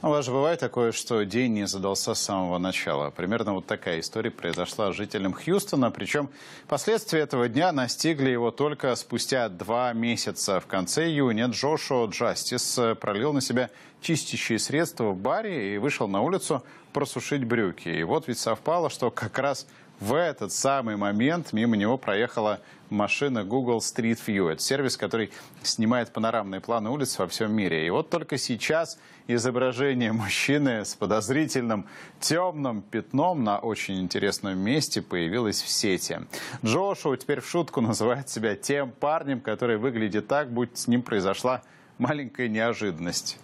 Ну, у вас же бывает такое, что день не задался с самого начала. Примерно вот такая история произошла с жителем Хьюстона. Причем последствия этого дня настигли его только спустя два месяца. В конце июня Джошуа Джастис э, пролил на себя чистящие средства в баре и вышел на улицу просушить брюки. И вот ведь совпало, что как раз в этот самый момент мимо него проехала машина Google Street View. Это сервис, который снимает панорамные планы улиц во всем мире. И вот только сейчас изображение мужчины с подозрительным темным пятном на очень интересном месте появилось в сети. Джошуа теперь в шутку называет себя тем парнем, который выглядит так, будь с ним произошла маленькая неожиданность.